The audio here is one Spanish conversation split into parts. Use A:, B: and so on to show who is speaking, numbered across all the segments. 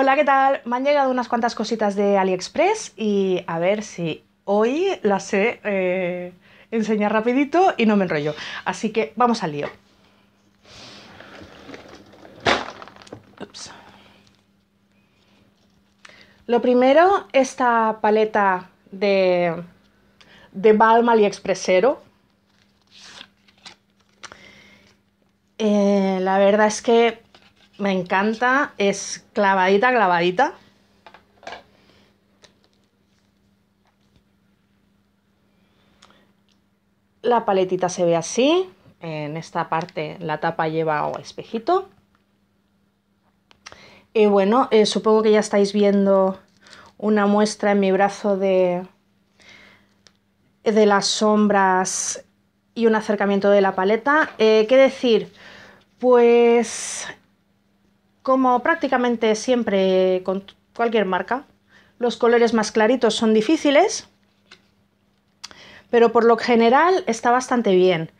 A: Hola, ¿qué tal? Me han llegado unas cuantas cositas de AliExpress y a ver si hoy las sé eh, enseñar rapidito y no me enrollo. Así que vamos al lío. Lo primero, esta paleta de, de Balm AliExpressero. Eh, la verdad es que me encanta, es clavadita, clavadita. La paletita se ve así, en esta parte la tapa lleva espejito. Y bueno, eh, supongo que ya estáis viendo una muestra en mi brazo de, de las sombras y un acercamiento de la paleta. Eh, ¿Qué decir? Pues como prácticamente siempre con cualquier marca, los colores más claritos son difíciles, pero por lo general está bastante bien.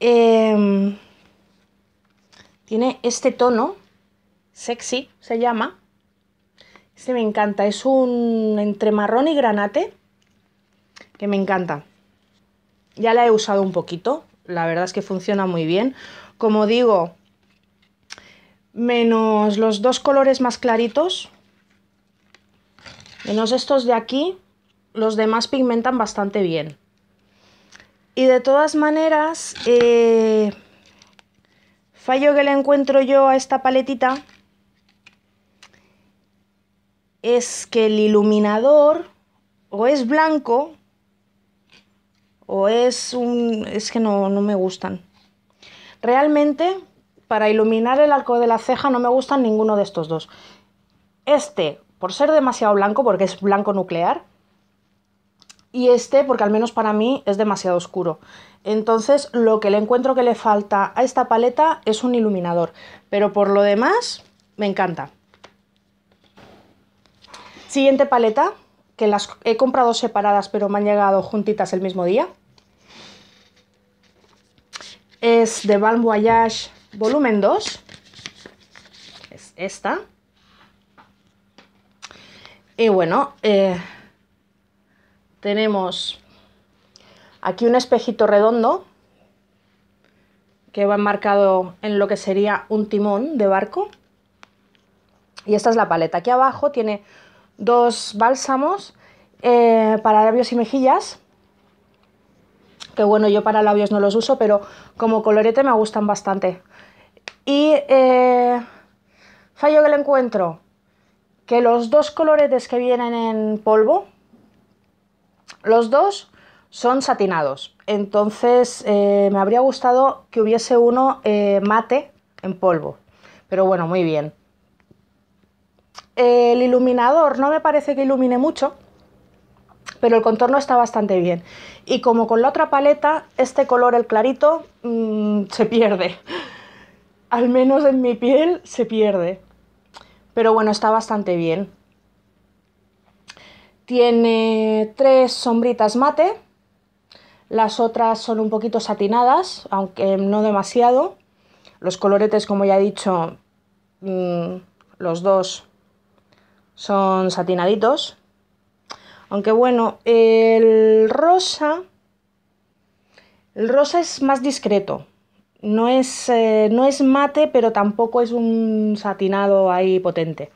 A: Em, tiene este tono, sexy se llama. Este me encanta, es un entre marrón y granate que me encanta. Ya la he usado un poquito, la verdad es que funciona muy bien. Como digo, menos los dos colores más claritos, menos estos de aquí, los demás pigmentan bastante bien. Y de todas maneras, eh, fallo que le encuentro yo a esta paletita es que el iluminador o es blanco o es un... es que no me gustan. Realmente para iluminar el arco de la ceja no me gustan ninguno de estos dos. Este, por ser demasiado blanco, porque es blanco nuclear, y este porque al menos para mí es demasiado oscuro. Entonces lo que le encuentro que le falta a esta paleta es un iluminador, pero por lo demás me encanta. Siguiente paleta, que las he comprado separadas pero me han llegado juntitas el mismo día. Es de Balm Voyage volumen 2, es esta. Y bueno, eh, tenemos aquí un espejito redondo que va enmarcado en lo que sería un timón de barco. Y esta es la paleta. Aquí abajo tiene dos bálsamos eh, para labios y mejillas que bueno, yo para labios no los uso, pero como colorete me gustan bastante. Y eh, fallo que le encuentro, que los dos coloretes que vienen en polvo, los dos son satinados. Entonces eh, me habría gustado que hubiese uno eh, mate en polvo. Pero bueno, muy bien. El iluminador no me parece que ilumine mucho pero el contorno está bastante bien. Y como con la otra paleta, este color, el clarito, mm, se pierde. Al menos en mi piel se pierde. Pero bueno, está bastante bien. Tiene tres sombritas mate. Las otras son un poquito satinadas, aunque no demasiado. Los coloretes, como ya he dicho, mm, los dos son satinaditos. Aunque bueno, el rosa, el rosa es más discreto. No es, eh, no es mate, pero tampoco es un satinado ahí potente.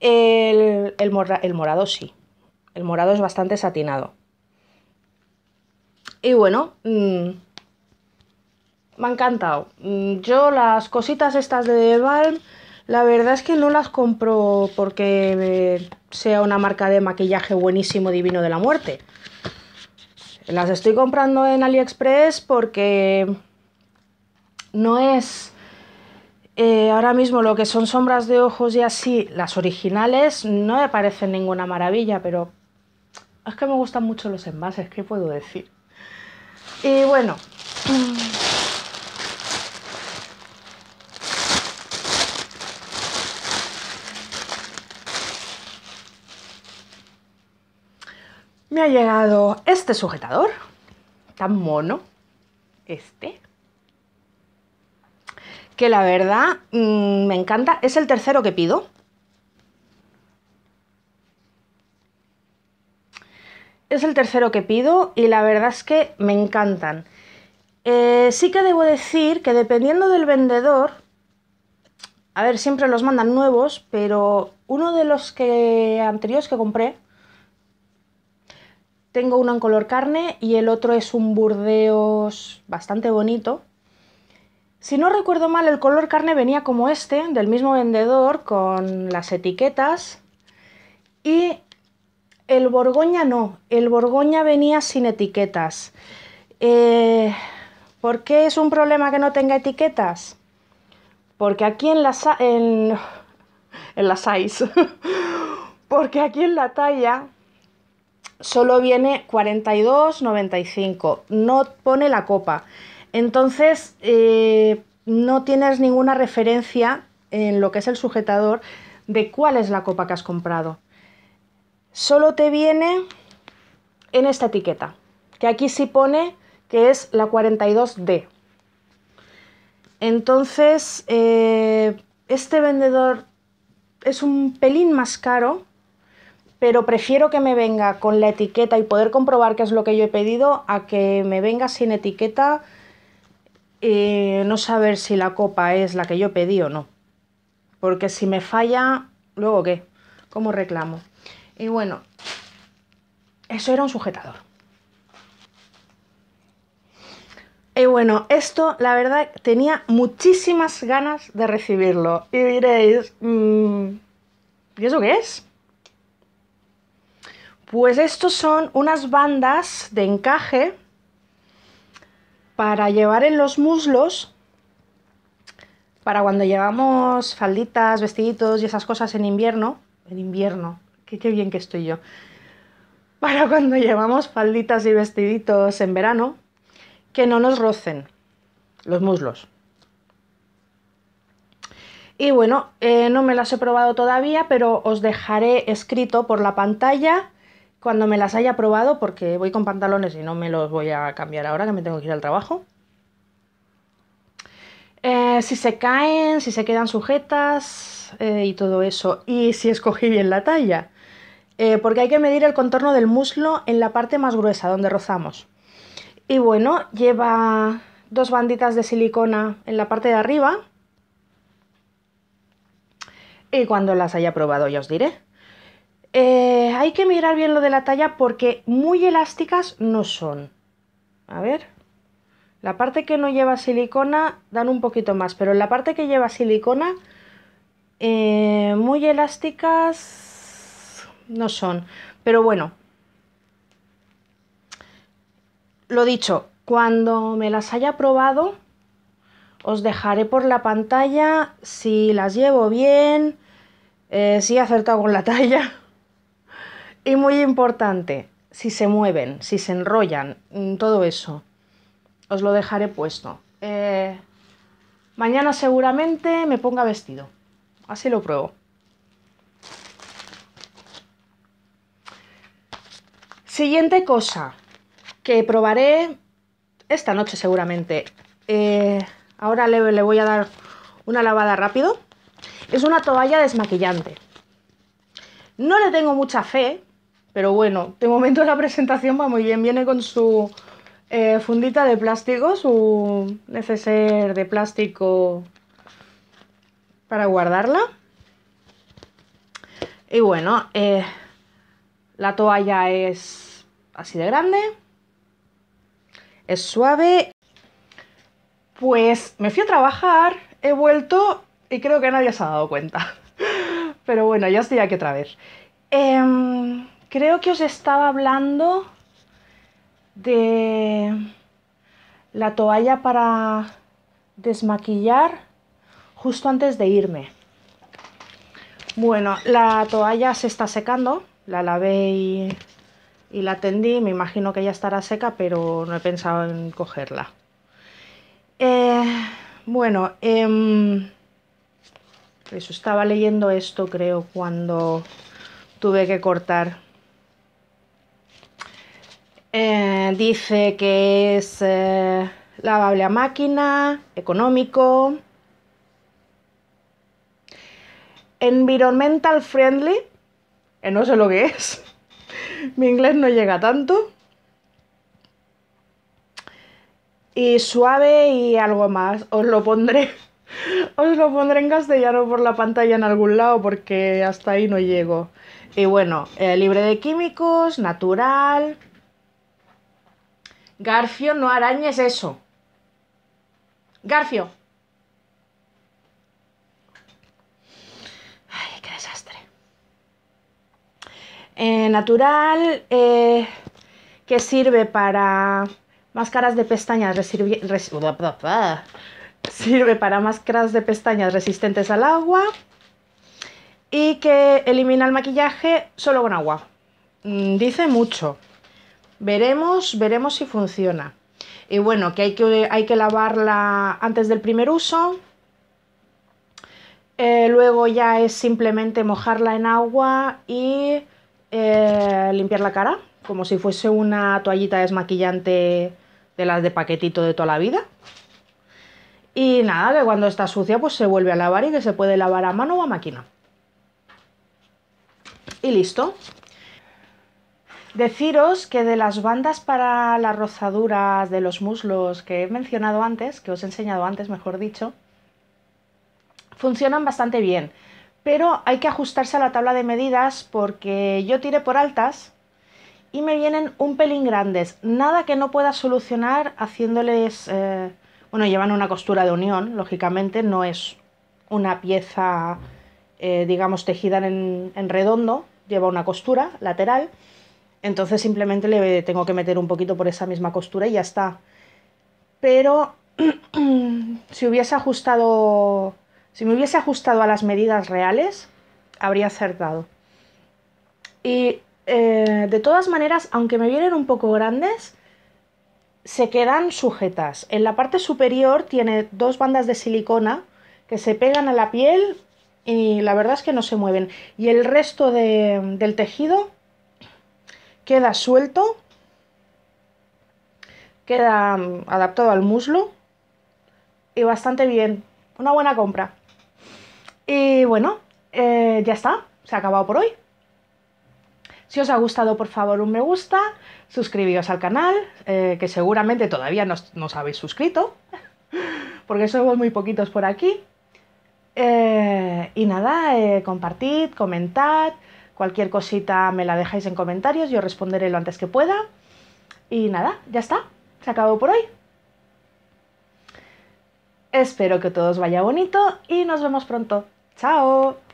A: El, morado sí. El morado es bastante satinado. Y bueno, mm, me ha encantado. Mm, yo las cositas estas de Balm la verdad es que no las compro porque eh, sea una marca de maquillaje buenísimo, divino de la muerte. Las estoy comprando en AliExpress porque no es eh, ahora mismo lo que son sombras de ojos y así, las originales, no me parecen ninguna maravilla, pero es que me gustan mucho los envases, ¿qué puedo decir? Y bueno, Me ha llegado este sujetador, tan mono, este, que la verdad mm, me encanta. Es el tercero que pido. Es el tercero que pido y la verdad es que me encantan. Eh, sí que debo decir que dependiendo del vendedor, a ver, siempre los mandan nuevos, pero uno de los que anteriores que compré tengo uno en color carne y el otro es un burdeos bastante bonito. Si no recuerdo mal, el color carne venía como este, del mismo vendedor, con las etiquetas. Y el Borgoña no, el Borgoña venía sin etiquetas. Eh, ¿Por qué es un problema que no tenga etiquetas? Porque aquí en la... En, en las Porque aquí en la talla solo viene 42,95, no pone la copa. Entonces, eh, no tienes ninguna referencia en lo que es el sujetador de cuál es la copa que has comprado. Solo te viene en esta etiqueta, que aquí sí pone que es la 42D. Entonces, eh, este vendedor es un pelín más caro pero prefiero que me venga con la etiqueta y poder comprobar qué es lo que yo he pedido a que me venga sin etiqueta y eh, no saber si la copa es la que yo pedí o no. Porque si me falla, luego qué, ¿cómo reclamo? Y bueno, eso era un sujetador. Y bueno, esto la verdad tenía muchísimas ganas de recibirlo. Y diréis, mm, ¿y eso qué es? Pues estos son unas bandas de encaje para llevar en los muslos, para cuando llevamos falditas, vestiditos y esas cosas en invierno, en invierno, qué, bien que estoy yo, para cuando llevamos falditas y vestiditos en verano, que no nos rocen los muslos. Y bueno, eh, no me las he probado todavía, pero os dejaré escrito por la pantalla cuando me las haya probado, porque voy con pantalones y no me los voy a cambiar ahora que me tengo que ir al trabajo. Eh, si se caen, si se quedan sujetas eh, y todo eso. Y si escogí bien la talla. Eh, porque hay que medir el contorno del muslo en la parte más gruesa, donde rozamos. Y bueno, lleva dos banditas de silicona en la parte de arriba. Y cuando las haya probado ya os diré. Eh, hay que mirar bien lo de la talla porque muy elásticas no son. A ver. La parte que no lleva silicona dan un poquito más, pero la parte que lleva silicona, eh, muy elásticas no son. Pero bueno, lo dicho, cuando me las haya probado, os dejaré por la pantalla si las llevo bien, eh, si he acertado con la talla Y muy importante, si se mueven, si se enrollan, mm, todo eso, os lo dejaré puesto. Eh, mañana seguramente me ponga vestido. Así lo pruebo. Siguiente cosa que probaré esta noche seguramente. Eh, ahora le, le voy a dar una lavada rápido. Es una toalla desmaquillante. No le tengo mucha fe pero bueno, de momento la presentación va muy bien. Viene con su eh, fundita de plástico, su neceser de plástico para guardarla. Y bueno, eh, la toalla es así de grande, es suave. Pues me fui a trabajar, he vuelto y creo que nadie se ha dado cuenta. Pero bueno, ya estoy aquí otra vez. Em, creo que os estaba hablando de la toalla para desmaquillar justo antes de irme. Bueno, la toalla se está secando, la lavé y, la tendí, me imagino que ya estará seca, pero no he pensado en cogerla. Eh, bueno, em, eso estaba leyendo esto creo cuando tuve que cortar eh, dice que es eh, lavable a máquina, económico, environmental friendly, que eh, no sé lo que es, mi inglés no llega tanto, y suave y algo más, os lo pondré. Os lo pondré en castellano por la pantalla en algún lado porque hasta ahí no llego. Y bueno, libre de químicos, natural, Garfio, no arañes eso. Garfio. Ay, qué desastre. Eh, natural, eh, que sirve para máscaras de pestañas sirve para máscaras de pestañas resistentes al agua y que elimina el maquillaje solo con agua. Mm, dice mucho. Veremos, veremos si funciona. Y bueno, que hay que, lavarla antes del primer uso. Eh, luego ya es simplemente mojarla en agua y eh, limpiar la cara, como si fuese una toallita desmaquillante de las de paquetito de toda la vida. Y nada, que cuando está sucia pues se vuelve a lavar y que se puede lavar a mano o a máquina. Y listo. Deciros que de las bandas para las rozaduras de los muslos que he mencionado antes, que os he enseñado antes, mejor dicho, funcionan bastante bien, pero hay que ajustarse a la tabla de medidas porque yo tiré por altas y me vienen un pelín grandes, nada que no pueda solucionar haciéndoles, eh, bueno, llevan una costura de unión, lógicamente, no es una pieza, eh, digamos, tejida en redondo, lleva una costura lateral entonces simplemente le tengo que meter un poquito por esa misma costura y ya está. Pero si hubiese ajustado, si me hubiese ajustado a las medidas reales, habría acertado. Y eh, de todas maneras, aunque me vienen un poco grandes, se quedan sujetas. En la parte superior tiene dos bandas de silicona que se pegan a la piel y la verdad es que no se mueven. Y el resto del tejido queda suelto, queda mm, adaptado al muslo y bastante bien. Una buena compra. Y bueno, eh, ya está, se ha acabado por hoy. Si os ha gustado, por favor, un me gusta, suscribíos al canal, eh, que seguramente todavía no, os habéis suscrito, porque somos muy poquitos por aquí. Eh, y nada, compartid, comentad, Cualquier cosita me la dejáis en comentarios, yo responderé lo antes que pueda. Y nada, ya está, se acabó por hoy. Espero que todos os vaya bonito y nos vemos pronto. ¡Chao!